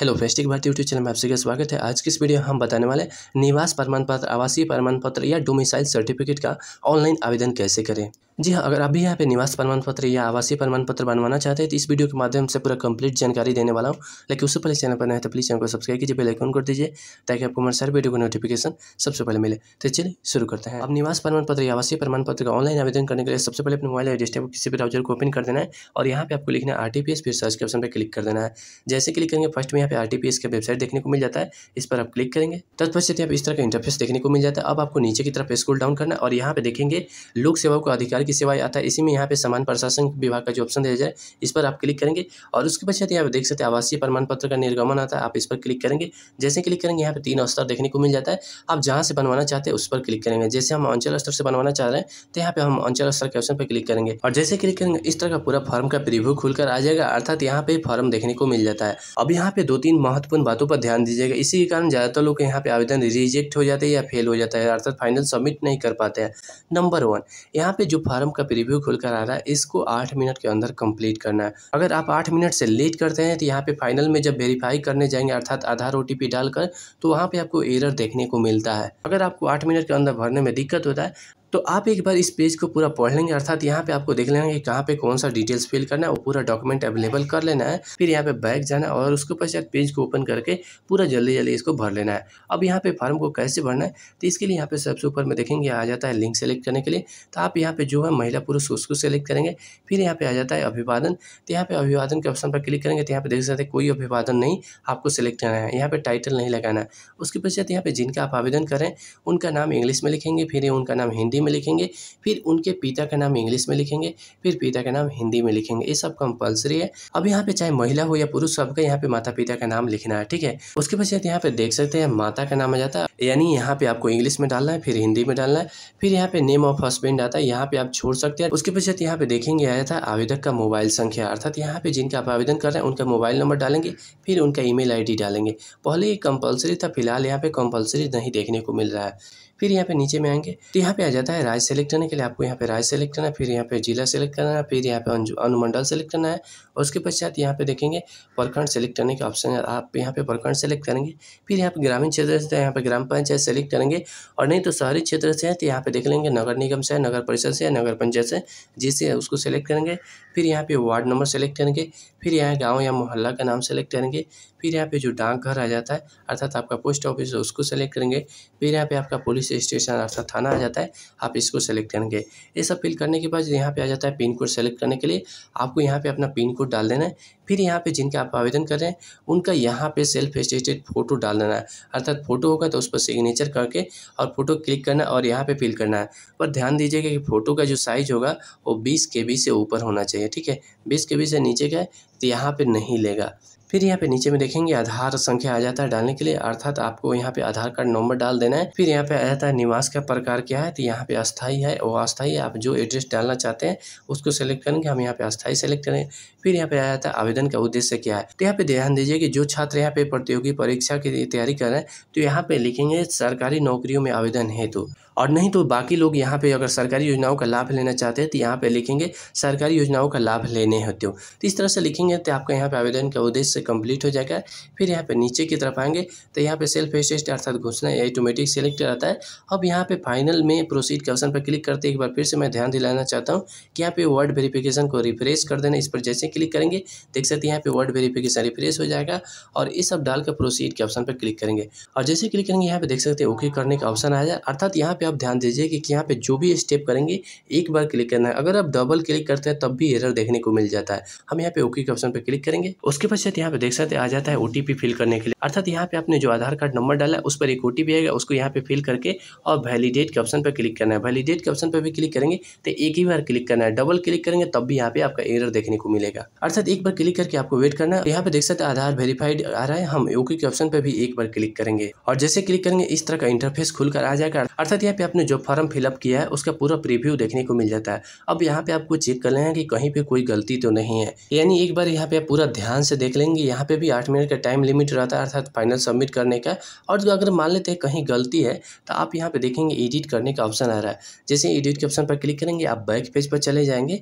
hello फेस्टिक भारतीय YouTube channel में आप सभी का स्वागत है आज की इस वीडियो हम बताने वाले निवास प्रमाण पत्र आवासीय प्रमाण पत्र या डोमिसाइल सर्टिफिकेट का ऑनलाइन आवेदन कैसे करें जी हाँ अगर आप भी यहाँ पे निवास प्रमाण पत्र या आवासीय प्रमाण पत्र बनवाना चाहते हैं तो इस वीडियो के माध्यम से पूरा कंप्लीट जानकारी देने वाला हूँ लेकिन उससे पहले चैनल पर नहीं तो प्लीज़ चैनल को सब्सक्राइब कीजिए कॉन कर दीजिए ताकि आपको हमारे सारे वीडियो को नोटिफिकेशन सबसे पहले मिले तो चलिए शुरू करते हैं अब निवास प्रमाण पत्र या आवासीय प्रमाण पत्र का ऑनलाइन आवेदन करने के लिए सबसे पहले अपने मोबाइल या किसी भी ब्राउजर को ओपन कर देना है और यहाँ पे आपको लिखना है आर फिर सर्च के ऑप्शन पर क्लिक कर देना है जैसे क्लिक करेंगे फर्स्ट लास्ट में यहाँ पे आर का वेबसाइट देखने को मिल जाता है इस पर आप क्लिक करेंगे तत्पश्चात यहाँ पे इस तरह का इंटरफेस देखने को मिल जाता है अब आपको नीचे की तरफ स्कूल डाउन करना और यहाँ पे देखेंगे लोक सेवाओं को अधिकार की सेवाएं आता है इसी में यहाँ पे समान प्रशासन विभाग का जो ऑप्शन दिया जाए इस पर आप क्लिक करेंगे और उसके पश्चात यहाँ पे देख सकते हैं आवासीय प्रमाण पत्र का निर्गमन आता है आप इस पर क्लिक करेंगे जैसे क्लिक करेंगे यहाँ पर तीन स्तर देखने को मिल जाता है आप जहाँ से बनवाना चाहते हैं उस पर क्लिक करेंगे जैसे हम अंचल स्तर से बनवाना चाह रहे हैं तो यहाँ पे हम अंचल स्तर के ऑप्शन पर क्लिक करेंगे और जैसे क्लिक करेंगे इस तरह का पूरा फॉर्म का प्रिव्यू खुलकर आ जाएगा अर्थात यहाँ पे फॉर्म देखने को मिल जाता है अब यहाँ पे पे दो तीन महत्वपूर्ण बातों पर ध्यान दीजिएगा इसी के कारण ज़्यादातर लोग यहाँ पे आवेदन रिजेक्ट हो जाते हैं या फेल हो जाता है अर्थात फाइनल सबमिट नहीं कर पाते हैं नंबर वन यहाँ पे जो फार्म का प्रीव्यू खुलकर आ रहा है इसको आठ मिनट के अंदर कंप्लीट करना है अगर आप आठ मिनट से लेट करते हैं तो यहाँ पर फाइनल में जब वेरीफाई करने जाएंगे अर्थात आधार ओ डालकर तो वहाँ पर आपको एरर देखने को मिलता है अगर आपको आठ मिनट के अंदर भरने में दिक्कत होता है तो आप एक बार इस पेज को पूरा पढ़ लेंगे अर्थात यहाँ पे आपको देख लेना कि कहाँ पे कौन सा डिटेल्स फिल करना है वो पूरा डॉक्यूमेंट अवेलेबल कर लेना है फिर यहाँ पे बैक जाना है और उसके पश्चात पेज को ओपन करके पूरा जल्दी जल्दी इसको भर लेना है अब यहाँ पे फॉर्म को कैसे भरना है तो इसके लिए यहाँ पे सबसे ऊपर में देखेंगे आ जाता है लिंक सेलेक्ट करने के लिए तो आप यहाँ पे जो है महिला पुरुष उसको सेलेक्ट करेंगे फिर यहाँ पे आ जाता है अभिवादन तो यहाँ पे अभिवादन के ऑप्शन पर क्लिक करेंगे तो यहाँ पे देख सकते हैं कोई अभिवादन नहीं आपको सेलेक्ट करना है यहाँ पे टाइटल नहीं लगाना है उसके पश्चात यहाँ पे जिनका आप आवेदन करें उनका नाम इंग्लिश में लिखेंगे फिर उनका नाम हिंदी हिंदी में लिखेंगे फिर उनके पिता का नाम इंग्लिश में लिखेंगे फिर पिता का नाम हिंदी में लिखेंगे ये सब कंपलसरी है अब यहाँ पे चाहे महिला हो या पुरुष सबका यहाँ पे माता पिता का नाम लिखना है ठीक है उसके पश्चात यहाँ पे देख सकते हैं माता का नाम आ जाता है यानी यहाँ पे आपको इंग्लिश में डालना है फिर हिंदी में डालना है फिर यहाँ पे नेम ऑफ हस्बैंड आता है यहाँ पे आप छोड़ सकते हैं उसके पश्चात यहाँ पे देखेंगे आया था आवेदक का मोबाइल संख्या अर्थात यहाँ पे जिनका आप आवेदन कर रहे हैं उनका मोबाइल नंबर डालेंगे फिर उनका ईमेल आईडी डालेंगे पहले ये कंपलसरी था फिलहाल यहाँ पे कंपलसरी नहीं देखने को मिल रहा है फिर यहाँ पे नीचे में आएंगे तो यहाँ पे आ जाता है रहता है राज्य सेलेक्ट करने के लिए आपको यहाँ पे राज्य सेलेक्ट करना है फिर यहाँ पे जिला सेलेक्ट करना है फिर यहाँ पे अनुमंडल सेलेक्ट करना है और उसके पश्चात यहाँ पे देखेंगे प्रखंड सेलेक्ट करने के ऑप्शन है आप यहाँ पे प्रखंड सेलेक्ट करेंगे फिर यहाँ पे ग्रामीण क्षेत्र से यहाँ पे ग्राम पंचायत सेलेक्ट करेंगे और नहीं तो शहरी क्षेत्र से है तो यहाँ पे देख लेंगे नगर निगम से नगर परिषद से नगर पंचायत से जिससे उसको सेलेक्ट करेंगे फिर यहाँ पे वार्ड नंबर सेलेक्ट करेंगे फिर यहाँ गांव या मोहल्ला का नाम सेलेक्ट करेंगे फिर यहाँ पे जो डाकघर आ जाता है अर्थात आपका पोस्ट ऑफिस है उसको सेलेक्ट करेंगे फिर यहाँ पे आपका पुलिस स्टेशन अर्थात थाना आ जाता है आप इसको सेलेक्ट करेंगे ये सब फिल करने के बाद यहाँ पे आ जाता है पिन कोड सेलेक्ट करने के लिए आपको यहाँ पे अपना पिन कोड डाल देना है फिर यहाँ पे जिनका आप आवेदन कर रहे हैं उनका यहाँ पे सेल्फ एस्टेटेड फोटो डाल देना है अर्थात फोटो होगा तो उस पर सिग्नेचर करके और फोटो क्लिक करना और यहाँ पे फिल करना है पर ध्यान दीजिएगा कि फ़ोटो का जो साइज़ होगा वो बीस के से ऊपर होना चाहिए ठीक है बीस के से नीचे का है तो यहाँ पर नहीं लेगा फिर यहाँ पे नीचे में देखेंगे आधार संख्या आ जाता है डालने के लिए अर्थात आपको यहाँ पे आधार कार्ड नंबर डाल देना है फिर यहाँ पे आ जाता है निवास का प्रकार क्या है तो यहाँ पे अस्थाई है वो अस्थाई आप जो एड्रेस डालना चाहते हैं उसको सेलेक्ट करेंगे हम यहाँ पे अस्थाई सेलेक्ट करें फिर यहाँ पे आ जाता है आवेदन का उद्देश्य क्या है तो यहाँ पे ध्यान दीजिए कि जो छात्र यहाँ पे प्रतियोगी परीक्षा की तैयारी कर रहे हैं तो यहाँ पे लिखेंगे सरकारी नौकरियों में आवेदन हेतु और नहीं तो बाकी लोग यहाँ पे अगर सरकारी योजनाओं का लाभ लेना चाहते हैं तो यहाँ पे लिखेंगे सरकारी योजनाओं का लाभ लेने होते हो तो इस तरह से लिखेंगे तो आपका यहाँ पे आवेदन का उद्देश्य कंप्लीट हो जाएगा फिर यहाँ पे नीचे की तरफ आएंगे तो यहाँ पे सेल्फ असिस्ट अर्थात घोषणा ऑटोमेटिक सेलेक्ट रहता है अब यहाँ पे फाइनल में प्रोसीड के ऑप्शन पर क्लिक करते एक बार फिर से मैं ध्यान दिलाना चाहता हूँ कि यहाँ पे वर्ड वेरीफिकेशन को रिफ्रेश कर देना इस पर जैसे क्लिक करेंगे देख सकते यहाँ पे वर्ड वेरीफिकेशन रिफ्रेश हो जाएगा और इस सब डालकर प्रोसीड के ऑप्शन पर क्लिक करेंगे और जैसे क्लिक करेंगे यहाँ पे देख सकते ओके करने का ऑप्शन आ जाए अर्थात यहाँ पे आप ध्यान दीजिए कि यहाँ पे जो भी स्टेप करेंगे एक बार क्लिक करना है अगर आप डबल क्लिक करते हैं तब भी एरर देखने को मिल जाता है हम यहाँ पे ओके के ऑप्शन पर क्लिक करेंगे उसके पश्चात यहाँ पे देख सकते हैं आ जाता है ओटीपी फिल करने के लिए अर्थात यहाँ पे आपने जो आधार कार्ड नंबर डाला है उस पर एक ओटीपी आएगा उसको यहाँ पे फिल करके और वैलीडेट के ऑप्शन पर क्लिक करना है वैलीडेट के ऑप्शन पर भी क्लिक करेंगे तो एक ही बार क्लिक करना है डबल क्लिक करेंगे तब भी यहाँ पे आपका एरर देखने को मिलेगा अर्थात एक बार क्लिक करके आपको वेट करना है यहाँ पे देख सकते आधार वेरीफाइड आ रहा है हम ओके के ऑप्शन पर भी एक बार क्लिक करेंगे और जैसे क्लिक करेंगे इस तरह का इंटरफेस खुलकर आ जाएगा अर्थात यहाँ पे आपने जो फॉर्म फिलअप किया है उसका पूरा प्रीव्यू देखने को मिल जाता है अब यहाँ पे आपको चेक कर लेना कि कहीं पे कोई गलती तो नहीं है यानी एक बार यहाँ पे आप पूरा ध्यान से देख लेंगे यहाँ पे भी आठ मिनट का टाइम लिमिट रहता है अर्थात फाइनल सबमिट करने का और जो अगर मान लेते हैं कहीं गलती है तो आप यहाँ पर देखेंगे एडिट करने का ऑप्शन आ रहा है जैसे एडिट के ऑप्शन पर क्लिक करेंगे आप बैक पेज पर चले जाएंगे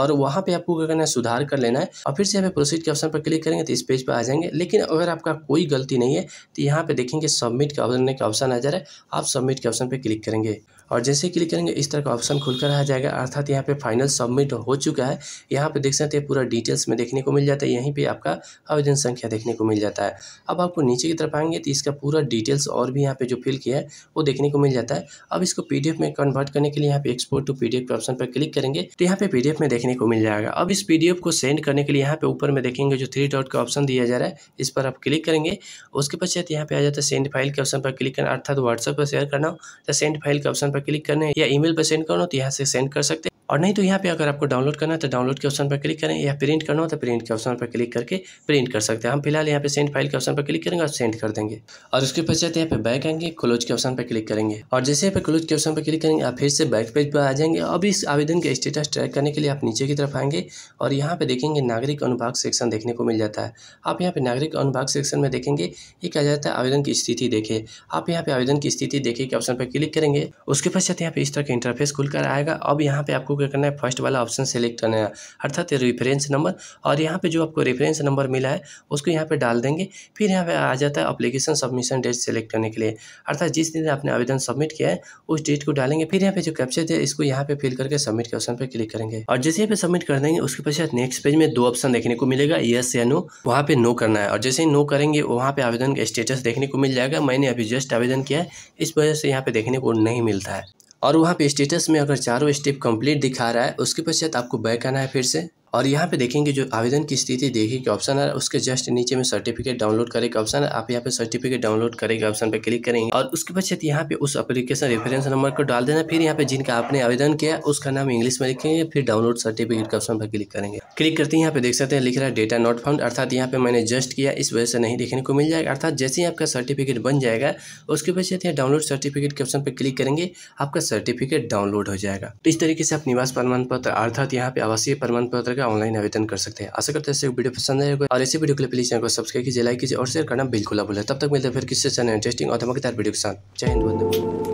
और वहाँ पर आपको क्या करना है सुधार कर लेना है और फिर से यहाँ पे प्रोसीड के ऑप्शन पर क्लिक करेंगे तो इस पेज पर आ जाएंगे लेकिन अगर आपका कोई गलती नहीं है तो यहाँ पर देखेंगे सबमिट करने का ऑप्शन आ जा रहा है आप सबमिट के ऑप्शन पर क्लिक करेंगे और जैसे क्लिक करेंगे इस तरह का ऑप्शन खुलकर आ जाएगा अर्थात यहाँ पे फाइनल सबमिट हो चुका है यहाँ पे देख सकते हैं पूरा डिटेल्स में देखने को मिल जाता है यहीं पे आपका आवेदन संख्या देखने को मिल जाता है अब आपको नीचे की तरफ आएंगे तो इसका पूरा डिटेल्स और भी यहाँ पे जो फिल किया है वो देखने को मिल जाता है अब इसको पी में कन्वर्ट करने के लिए यहाँ पे एक्सपोर्ट टू पी के ऑप्शन पर क्लिक करेंगे तो यहाँ पे पी में देखने को मिल जाएगा अब इस पी को सेंड करने के लिए यहाँ पे ऊपर में देखेंगे जो थ्री डॉट का ऑप्शन दिया जा रहा है इस पर आप क्लिक करेंगे उसके पश्चात यहाँ पे आ जाता है सेंड फाइल के ऑप्शन पर क्लिक करना अर्थात व्हाट्सएप पर शेयर करना तो सेंड फाइल के ऑप्शन पर पर क्लिक करने या ईमेल पर सेंड करना हो तो यहाँ से सेंड कर सकते हैं और नहीं तो यहाँ पे अगर आपको डाउनलोड करना है तो डाउनलोड के ऑप्शन पर क्लिक करें या प्रिंट करना हो तो प्रिंट के ऑप्शन पर क्लिक करके प्रिंट कर सकते हैं हम फिलहाल यहाँ पे सेंड फाइल के ऑप्शन पर क्लिक करेंगे और सेंड कर देंगे और उसके पश्चात यहाँ पे बैक आएंगे क्लोज के ऑप्शन पर क्लिक करेंगे और जैसे यहाँ पे क्लोज के ऑप्शन पर क्लिक करेंगे आप फिर से बैक पेज पर आ जाएंगे अब इस आवेदन के स्टेटस ट्रैक करने के लिए आप नीचे की तरफ आएंगे और यहाँ पे देखेंगे नागरिक अनुभाग सेक्शन देखने को मिल जाता है आप यहाँ पे नागरिक अनुभाग सेक्शन में देखेंगे ये क्या जाता है आवेदन की स्थिति देखे आप यहाँ पे आवेदन की स्थिति देखे के ऑप्शन पर क्लिक करेंगे उसके पश्चात यहाँ पे इस तरह का इंटरफेस खुलकर आएगा अब यहाँ पे आपको क्या करना है फर्स्ट वाला ऑप्शन सेलेक्ट करना है अर्थात रेफरेंस नंबर और यहाँ पे जो आपको रेफरेंस नंबर मिला है उसको यहाँ पे डाल देंगे फिर यहाँ पे आ जाता है अप्लीकेशन सबमिशन डेट सेलेक्ट करने के लिए अर्थात जिस दिन आपने आवेदन सबमिट किया है उस डेट को डालेंगे फिर यहाँ पे जो कैप्चर है इसको यहाँ पे फिल करके सबमिट के ऑप्शन पर क्लिक करेंगे और जैसे यहाँ पे सबमिट कर देंगे उसके पश्चात नेक्स्ट पेज में दो ऑप्शन देखने को मिलेगा यस या नो वहाँ पे नो करना है और जैसे ही नो करेंगे वहाँ पे आवेदन का स्टेटस देखने को मिल जाएगा मैंने अभी जस्ट आवेदन किया है इस वजह से यहाँ पे देखने को नहीं मिलता है और वहाँ पे स्टेटस में अगर चारों स्टेप कंप्लीट दिखा रहा है उसके पश्चात आपको बैक आना है फिर से और यहाँ पे देखेंगे जो आवेदन की स्थिति देखिए कि ऑप्शन है उसके जस्ट नीचे में सर्टिफिकेट डाउनलोड करे का ऑप्शन है आप यहाँ पे सर्टिफिकेट डाउनलोड करे के ऑप्शन पे क्लिक करेंगे और उसके पश्चात यहाँ पे उस एप्लीकेशन रेफरेंस नंबर को डाल देना फिर यहाँ पे जिनका आपने आवेदन किया उसका नाम इंग्लिश में लिखेंगे फिर डाउनलोड सर्टिफिकेट का ऑप्शन पर क्लिक करेंगे क्लिक करते हैं यहाँ पे देख सकते हैं लिख रहा है डेटा नॉट फाउंड अर्थात यहाँ पे मैंने जस्ट किया इस वजह से नहीं देखने को मिल जाएगा अर्थात जैसे ही आपका सर्टिफिकेट बन जाएगा उसके पश्चात यहाँ डाउनलोड सर्टिफिकेट के ऑप्शन पर क्लिक करेंगे आपका सर्टिफिकेट डाउनलोड हो जाएगा तो इस तरीके से आप निवास प्रमाण पत्र अर्थात यहाँ पे आवासीय प्रमाण पत्र करके ऑनलाइन आवेदन कर सकते हैं आशा करते हैं वीडियो पसंद आएगा और इसी वीडियो के लिए प्लीज चैनल को सब्सक्राइब कीजिए लाइक कीजिए और शेयर करना बिल्कुल अब तब तक मिलते हैं फिर किससे इंटरेस्टिंग और धमाकेदार वीडियो के साथ जय हिंद वंदे